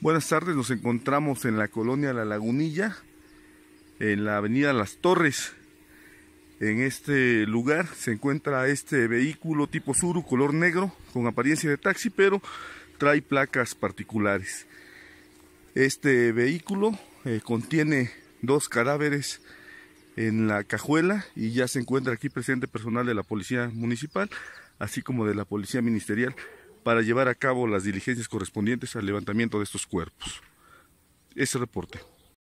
Buenas tardes, nos encontramos en la colonia La Lagunilla, en la avenida Las Torres. En este lugar se encuentra este vehículo tipo Suru, color negro, con apariencia de taxi, pero trae placas particulares. Este vehículo eh, contiene dos cadáveres en la cajuela y ya se encuentra aquí presente personal de la Policía Municipal, así como de la Policía Ministerial para llevar a cabo las diligencias correspondientes al levantamiento de estos cuerpos. Ese reporte.